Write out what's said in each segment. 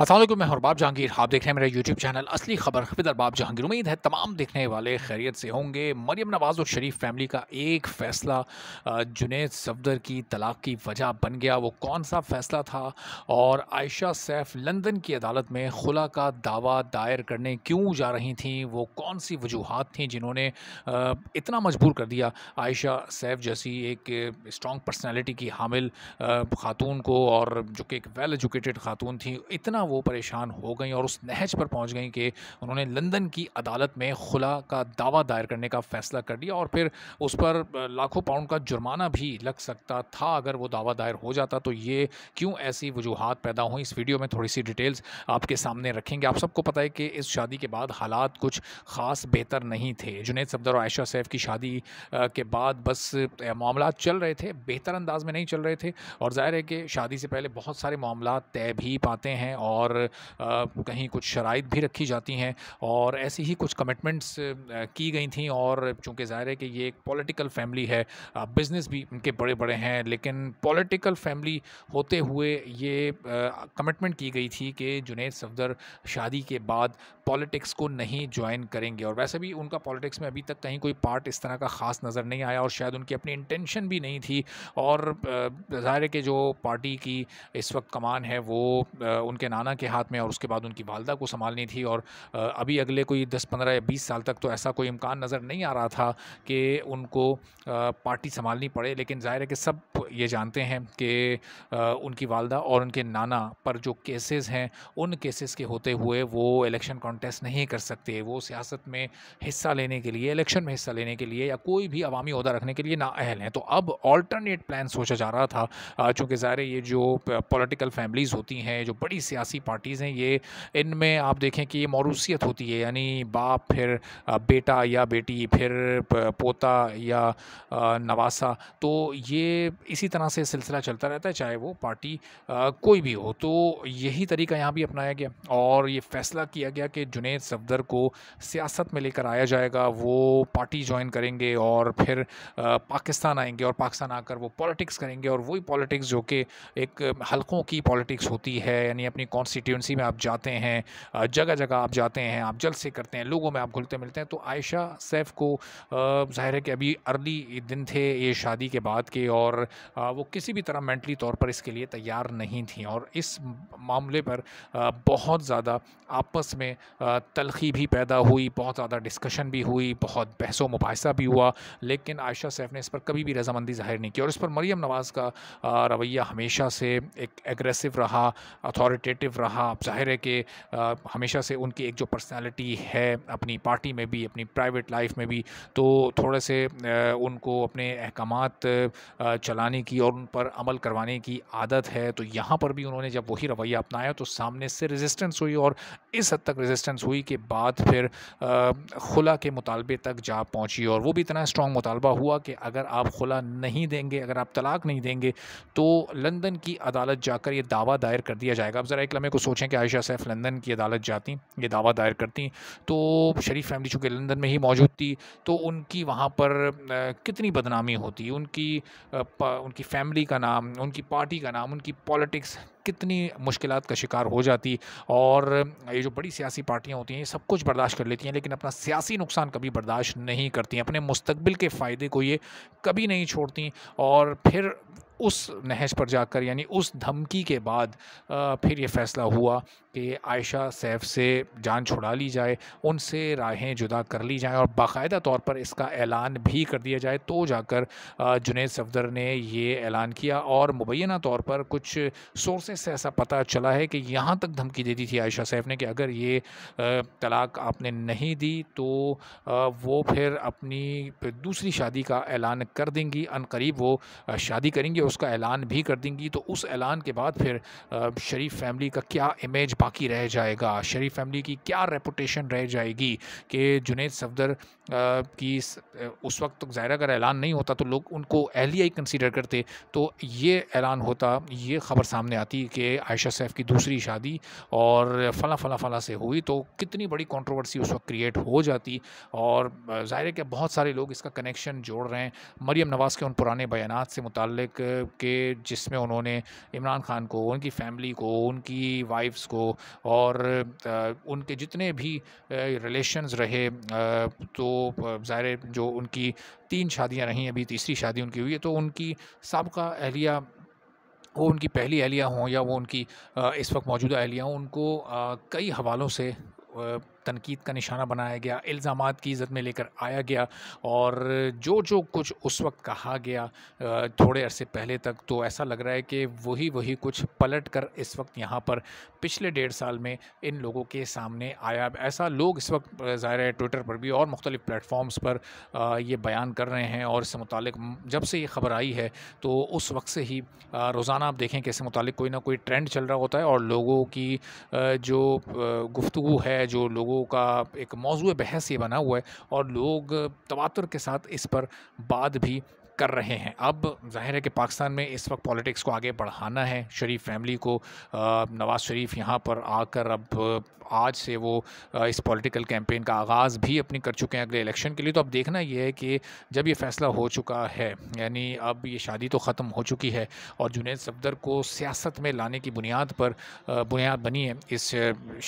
असल मैं हरबाब जहांगीर आप देख रहे हैं मेरा यूट्यूब चैनल असली खबर खबर अरबाब जहांगीर उम्मीद है तमाम देखने वाले खैरियत से होंगे मरियम नवाज और शरीफ फैमिली का एक फ़ैसला जुनेद सफदर की तलाक की वजह बन गया वो कौन सा फ़ैसला था और आयशा सैफ लंदन की अदालत में खुला का दावा दायर करने क्यों जा रही थी वो कौन सी वजूहत थी जिन्होंने इतना मजबूर कर दिया आयशा सैफ जैसी एक स्ट्रॉन्ग पर्सनैलिटी की हामिल ख़ातून को और जो कि एक वेल एजुकेटेड ख़ातून थी इतना वो परेशान हो गई और उस नहज पर पहुंच गई कि उन्होंने लंदन की अदालत में खुला का दावा दायर करने का फ़ैसला कर लिया और फिर उस पर लाखों पाउंड का जुर्माना भी लग सकता था अगर वो दावा दायर हो जाता तो ये क्यों ऐसी वजूहत पैदा हुई इस वीडियो में थोड़ी सी डिटेल्स आपके सामने रखेंगे आप सबको पता है कि इस शादी के बाद हालात कुछ ख़ास बेहतर नहीं थे जुनेद सफदर और आयशा सैफ की शादी के बाद बस मामला चल रहे थे बेहतर अंदाज में नहीं चल रहे थे और ज़ाहिर है कि शादी से पहले बहुत सारे मामला तय भी पाते हैं और और कहीं कुछ शराइ भी रखी जाती हैं और ऐसी ही कुछ कमिटमेंट्स की गई थी और चूँकि ज़ाहिर है कि ये एक पॉलिटिकल फैमिली है बिज़नेस भी इनके बड़े बड़े हैं लेकिन पॉलिटिकल फैमिली होते हुए ये कमिटमेंट की गई थी कि जुनेद सफदर शादी के बाद पॉलिटिक्स को नहीं ज्वाइन करेंगे और वैसे भी उनका पॉलिटिक्स में अभी तक कहीं कोई पार्ट इस तरह का ख़ास नज़र नहीं आया और शायद उनकी अपनी इंटेंशन भी नहीं थी और ज़ाहिर है कि जो पार्टी की इस वक्त कमान है वो उनके नाम नाना के हाथ में और उसके बाद उनकी वालदा को संभालनी थी और अभी अगले कोई दस पंद्रह या बीस साल तक तो ऐसा कोई इम्कान नज़र नहीं आ रहा था कि उनको पार्टी संभालनी पड़े लेकिन ज़ाहिर है कि सब ये जानते हैं कि उनकी वालदा और उनके नाना पर जो केसेस हैं उन केसेस के होते हुए वो इलेक्शन कॉन्टेस्ट नहीं कर सकते वो सियासत में हिस्सा लेने के लिए इलेक्शन में हिस्सा लेने के लिए या कोई भी अवामी अहदा रखने के लिए अहल हैं तो अब ऑल्टरनेट प्लान सोचा जा रहा था चूँकि ज़ाहिर ये जो पोलिटिकल फैमिलीज़ होती हैं जो बड़ी सियासी पार्टीज़ हैं ये इनमें आप देखें कि ये मौरूसीत होती है यानी बाप फिर बेटा या बेटी फिर पोता या नवासा तो ये इस इसी तरह से सिलसिला चलता रहता है चाहे वो पार्टी आ, कोई भी हो तो यही तरीका यहाँ भी अपनाया गया और ये फैसला किया गया कि जुनेद सफदर को सियासत में लेकर आया जाएगा वो पार्टी ज्वाइन करेंगे और फिर आ, पाकिस्तान आएंगे और पाकिस्तान आकर वो पॉलिटिक्स करेंगे और वही पॉलिटिक्स जो कि एक हलकों की पॉलिटिक्स होती है यानी अपनी कॉन्स्टिट्यूंसी में आप जाते हैं जगह जगह आप जाते हैं आप जलसे करते हैं लोगों में आप घुलते मिलते हैं तो आयशा सैफ को जाहिर है कि अभी अर्ली दिन थे ये शादी के बाद के और वो किसी भी तरह मेंटली तौर पर इसके लिए तैयार नहीं थी और इस मामले पर बहुत ज़्यादा आपस में तलखी भी पैदा हुई बहुत ज़्यादा डिस्कशन भी हुई बहुत बहसो मुबासा भी हुआ लेकिन आयशा सैफ ने इस पर कभी भी रजामंदी जाहिर नहीं की और इस पर मरीम नवाज़ का रवैया हमेशा से एक एग्रेसिव रहा अथॉरिटेटिव रहा जाहिर है कि हमेशा से उनकी एक जो पर्सनैलिटी है अपनी पार्टी में भी अपनी प्राइवेट लाइफ में भी तो थोड़े से उनको अपने अहकाम चलाने करने की और उन पर अमल करवाने की आदत है तो यहाँ पर भी उन्होंने जब वही रवैया अपनाया तो सामने से रेजिस्टेंस हुई और इस हद तक रेजिस्टेंस हुई कि बाद फिर खुला के मुतालबे तक जा पहुँची और वो भी इतना स्ट्रॉन्ग मुतालबा हुआ कि अगर आप खुला नहीं देंगे अगर आप तलाक नहीं देंगे तो लंदन की अदालत जाकर यह दावा दायर कर दिया जाएगा अब ज़रा एक लम्हे को सोचें कि आयशा सैफ लंदन की अदालत जाती ये दावा दायर करती तो शरीफ फैमिली चूँकि लंदन में ही मौजूद थी तो उनकी वहाँ पर कितनी बदनामी होती उनकी उनकी फैमिली का नाम उनकी पार्टी का नाम उनकी पॉलिटिक्स कितनी मुश्किल का शिकार हो जाती और ये जो बड़ी सियासी पार्टियाँ होती हैं ये सब कुछ बर्दाश्त कर लेती हैं लेकिन अपना सियासी नुकसान कभी बर्दाश्त नहीं करती अपने मुस्तबिल के फ़ायदे को ये कभी नहीं छोड़ती और फिर उस नहज पर जाकर यानी उस धमकी के बाद फिर ये फ़ैसला हुआ कि आयशा सैफ से जान छुड़ा ली जाए उनसे राहें जुदा कर ली जाएँ और बाकायदा तौर पर इसका ऐलान भी कर दिया जाए तो जाकर जुनेद सफदर ने ये ऐलान किया और मुबैना तौर पर कुछ सोर्सेस से ऐसा पता चला है कि यहाँ तक धमकी दे दी थी आयशा सैफ ने कि अगर ये तलाक आपने नहीं दी तो वो फिर अपनी दूसरी शादी का ऐलान कर देंगी अनकरीब वो शादी करेंगी उसका ऐलान भी कर देंगी तो उस ऐलान के बाद फिर शरीफ फैमिली का क्या इमेज बाकी रह जाएगा शरीफ फैमिली की क्या रेपुटेशन रह जाएगी कि जुनेद सफदर की उस वक्त तो जायरा अगर ऐलान नहीं होता तो लोग उनको एहलिया ही कंसिडर करते तो ये ऐलान होता ये ख़बर सामने आती कि आयशा सैफ की दूसरी शादी और फला फला फला से हुई तो कितनी बड़ी कंट्रोवर्सी उस वक्त क्रिएट हो जाती और ज़ाहिर है कि बहुत सारे लोग इसका कनेक्शन जोड़ रहे हैं मरीम नवाज़ के उन पुराने बयान से मुतक के जिसमें उन्होंने इमरान खान को उनकी फैमिली को उनकी वाइफ्स को और उनके जितने भी रिलेशंस रहे तो ज़ाहिर जो उनकी तीन शादियां रहीं अभी तीसरी शादी उनकी हुई है तो उनकी सबका अहलिया वो उनकी पहली अहलिया हों या वो उनकी इस वक्त मौजूदा अहलिया हों उनको कई हवालों से तनकीद का निशाना बनाया गया इल्ज़ाम की इज़्ज़त में लेकर आया गया और जो जो कुछ उस वक्त कहा गया थोड़े अरसे पहले तक तो ऐसा लग रहा है कि वही वही कुछ पलट कर इस वक्त यहाँ पर पिछले डेढ़ साल में इन लोगों के सामने आया ऐसा लोग इस वक्त ज़ाहिर है ट्विटर पर भी और मुख्तलिफ प्लेटफॉर्म्स पर ये बयान कर रहे हैं और इससे मुतल जब से ये ख़बर आई है तो उस वक्त से ही रोज़ाना आप देखें कि इससे मुतल कोई ना कोई ट्रेंड चल रहा होता है और लोगों की जो गुफ्तु है जो लोग लोगों का एक मौजू बहस ये बना हुआ है और लोग तवातर के साथ इस पर बात भी कर रहे हैं अब जाहिर है कि पाकिस्तान में इस वक्त पॉलिटिक्स को आगे बढ़ाना है शरीफ फैमिली को नवाज़ शरीफ यहाँ पर आकर अब आज से वो इस पॉलिटिकल कैंपेन का आगाज़ भी अपनी कर चुके हैं अगले इलेक्शन के लिए तो अब देखना यह है कि जब ये फ़ैसला हो चुका है यानी अब ये शादी तो ख़त्म हो चुकी है और जुनेद सफदर को सियासत में लाने की बुनियाद पर बुनियाद बनी है इस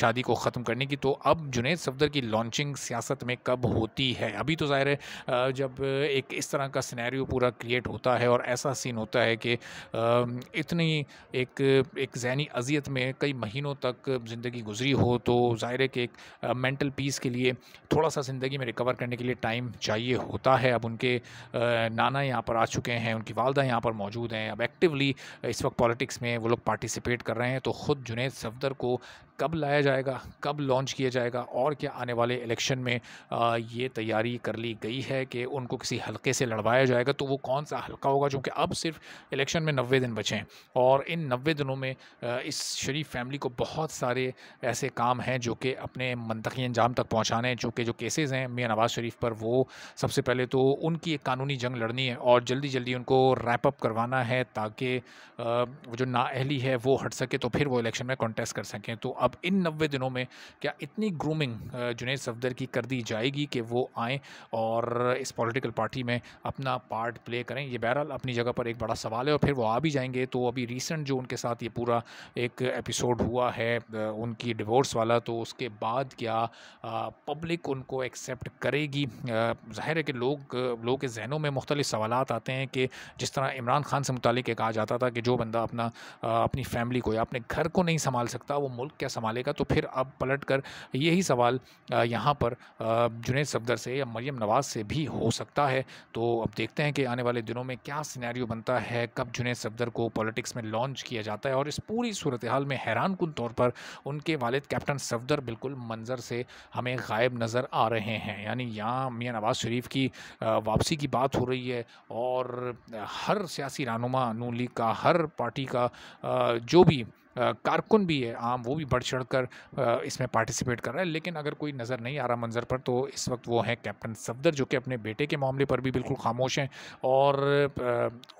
शादी को ख़त्म करने की तो अब जुनेद सफदर की लॉन्चिंग सियासत में कब होती है अभी तो ज़ाहिर है जब एक इस तरह का सिनेरियो पूरा पूरा क्रिएट होता है और ऐसा सीन होता है कि इतनी एक एक जहनी अजियत में कई महीनों तक ज़िंदगी गुजरी हो तो ज़ाहिर है कि एक मेंटल पीस के लिए थोड़ा सा ज़िंदगी में रिकवर करने के लिए टाइम चाहिए होता है अब उनके नाना यहाँ पर आ चुके हैं उनकी वालदा यहाँ पर मौजूद हैं अब एक्टिवली इस वक्त पॉलिटिक्स में वो लोग पार्टिसिपेट कर रहे हैं तो ख़ुद जुनेद सफदर को कब लाया जाएगा कब लॉन्च किया जाएगा और क्या आने वाले इलेक्शन में आ, ये तैयारी कर ली गई है कि उनको किसी हलके से लड़वाया जाएगा तो वो कौन सा हलका होगा चूँकि अब सिर्फ इलेक्शन में नबे दिन बचें और इन नबे दिनों में आ, इस शरीफ फैमिली को बहुत सारे ऐसे काम हैं जो कि अपने मनतकी अंजाम तक पहुँचाने जो चूँकि जो केसेज़ हैं मियाँ नवाज़ शरीफ पर वो सबसे पहले तो उनकी एक कानूनी जंग लड़नी है और जल्दी जल्दी उनको रैपअप करवाना है ताकि जो नाअहली है वो हट सके तो फिर वो इलेक्शन में कॉन्टेस्ट कर सकें तो अब अब इन नब्बे दिनों में क्या इतनी ग्रूमिंग जुनेद सफदर की कर दी जाएगी कि वो आएँ और इस पॉलिटिकल पार्टी में अपना पार्ट प्ले करें ये बहरहाल अपनी जगह पर एक बड़ा सवाल है और फिर वो आ भी जाएंगे तो अभी रिसेंट जो उनके साथ ये पूरा एक एपिसोड हुआ है उनकी डिवोर्स वाला तो उसके बाद क्या पब्लिक उनको एक्सेप्ट करेगी ज़ाहिर है कि लोग लोगों के जहनों में मुख्तलिफ सवाल आते हैं कि जिस तरह इमरान खान से मुतल कहा जाता था कि जो बंदा अपना अपनी फैमिली को या अपने घर को नहीं संभाल सकता वो मुल्क कैसे संभालेगा तो फिर अब पलट कर यही सवाल यहाँ पर जुनेद सफदर से या मरियम नवाज़ से भी हो सकता है तो अब देखते हैं कि आने वाले दिनों में क्या सिनेरियो बनता है कब जुनेद सफदर को पॉलिटिक्स में लॉन्च किया जाता है और इस पूरी सूरत हाल में हैरान कन तौर पर उनके वालद कैप्टन सफदर बिल्कुल मंजर से हमें गायब नज़र आ रहे हैं यानी यहाँ मियाँ नवाज़ शरीफ की वापसी की बात हो रही है और हर सियासी रहनुमा नू लीग का हर पार्टी का जो भी कारकुन भी है आम वो भी बढ़ चढ़ कर इसमें पार्टिसिपेट कर रहा है लेकिन अगर कोई नज़र नहीं आ रहा मंजर पर तो इस वक्त वो हैं कैप्टन सफदर जो कि अपने बेटे के मामले पर भी बिल्कुल खामोश हैं और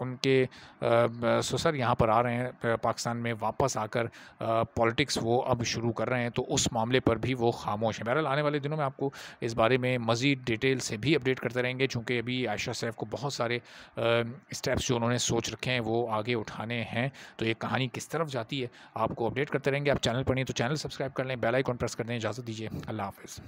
उनके ससुर यहाँ पर आ रहे हैं पाकिस्तान में वापस आकर पॉलिटिक्स वो अब शुरू कर रहे हैं तो उस मामले पर भी वो खामोश हैं बहरहाल आने वाले दिनों में आपको इस बारे में मज़ीद डिटेल से भी अपडेट करते रहेंगे चूँकि अभी आयशा सैफ को बहुत सारे स्टेप्स जो उन्होंने सोच रखे हैं वो आगे उठाने हैं तो ये कहानी किस तरफ जाती है आपको अपडेट करते रहेंगे आप चैनल पर नहीं तो चैनल सब्सक्राइब कर लें बेल आइकॉन प्रेस कर दें इजाज़त दीजिए अल्लाह हाफिज़